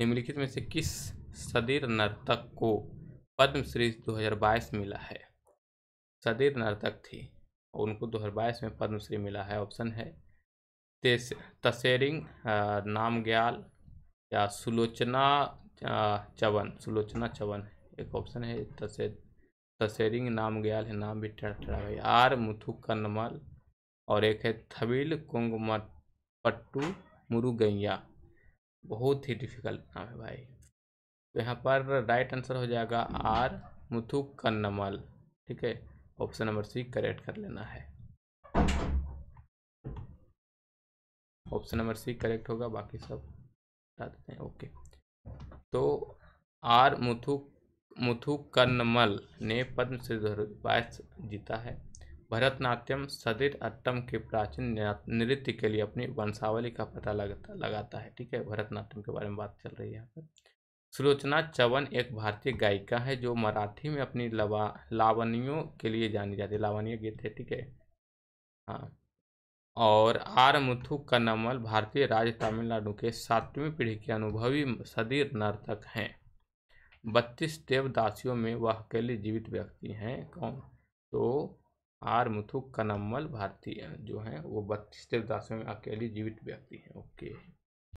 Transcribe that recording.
निम्नलिखित में से किस सदीर नर्तक को पद्मश्री 2022 मिला है सदीर नर्तक थी और उनको 2022 में पद्मश्री मिला है ऑप्शन है तेस तसेरिंग नामग्याल या सुलोचना चवन सुलोचना चवन एक ऑप्शन है तसे तसेरिंग नाम गयाल है नाम भी टेढ़ा टेढ़ा भाई आर मुथु कन्नमल और एक है थबील कुंगमट पट्टू मुरुगैया बहुत ही डिफिकल्ट नाम है भाई तो यहाँ पर राइट आंसर हो जाएगा आर मुथु कन्नमल ठीक है ऑप्शन नंबर सी करेक्ट कर लेना है ऑप्शन नंबर सी करेक्ट होगा बाकी सब बता देते हैं ओके तो आर मुथु मुथु कन्नमल ने पद्म श्रीधर बायस जीता है भरतनाट्यम सदिर अट्टम के प्राचीन नृत्य के लिए अपनी वंशावली का पता लगता लगाता है ठीक है भरतनाट्यम के बारे में बात चल रही है यहाँ पर सुलोचना चवन एक भारतीय गायिका है जो मराठी में अपनी लवा लावणियों के लिए जानी जाती है लावणीय गीत है ठीक है हाँ और आर मुथु कन्नमल भारतीय राज्य तमिलनाडु के सातवीं पीढ़ी के अनुभवी सदीर नर्तक हैं बत्तीस देवदासियों में वह अकेले जीवित व्यक्ति हैं कौन तो आर मुथु कनमल भारतीय जो हैं वो बत्तीस देवदासियों में अकेली जीवित व्यक्ति हैं ओके